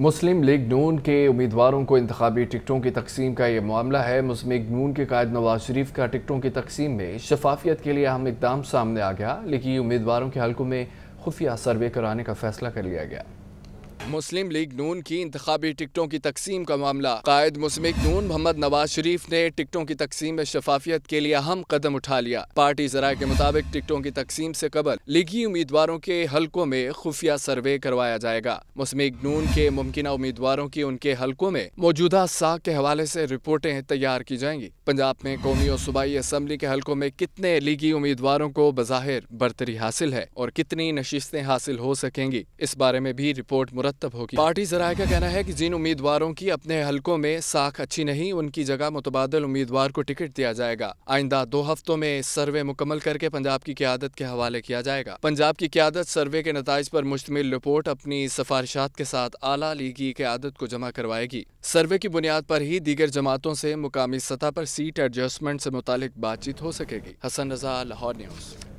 मुस्लिम league नून के उम्मीदवारों को इंतबी टिकटों की तकसीम का यह मामला है मुस्लिम लीग नून के कायद नवाज शरीफ का टिकटों की तकसीम में शफाफियत के लिए अहम इकदाम सामने आ गया लेकिन उम्मीदवारों के हल्कों में खुफिया सर्वे कराने का फैसला कर लिया गया मुस्लिम लीग नून की इंतबी टिकटों की तकसीम का मामला कायद मुस्लिम नून मोहम्मद नवाज शरीफ ने टिकटों की तकसीम में शफाफियत के लिए अहम कदम उठा लिया पार्टी जराये के मुताबिक टिकटों की तकसीम से कबल लीगी उम्मीदवारों के हलकों में खुफिया सर्वे करवाया जाएगा मुस्लिम नून के मुमकिन उम्मीदवारों की उनके हलकों में मौजूदा साख के हवाले से रिपोर्टें तैयार की जाएंगी पंजाब में कौमी और सूबाई असम्बली के हलकों में कितने लीगी उम्मीदवारों को बज़ाहिर बरतरी हासिल है और कितनी नशिस्तें हासिल हो सकेंगी इस बारे में भी रिपोर्ट मुरत तब होगी पार्टी जराये का कहना है कि जिन उम्मीदवारों की अपने हलकों में साख अच्छी नहीं उनकी जगह मुतबादल उम्मीदवार को टिकट दिया जाएगा आइंदा दो हफ्तों में सर्वे मुकम्मल करके पंजाब की क्यादत के हवाले किया जाएगा पंजाब की क्यादत सर्वे के नतज पर मुश्तमिल रिपोर्ट अपनी सिफारिशात के साथ आला लीगी क्यादत को जमा करवाएगी सर्वे की बुनियाद पर ही दीगर जमातों से मुकामी सतह पर सीट एडजस्टमेंट से मुतालिक बातचीत हो सकेगी हसन रजा लाहौर न्यूज़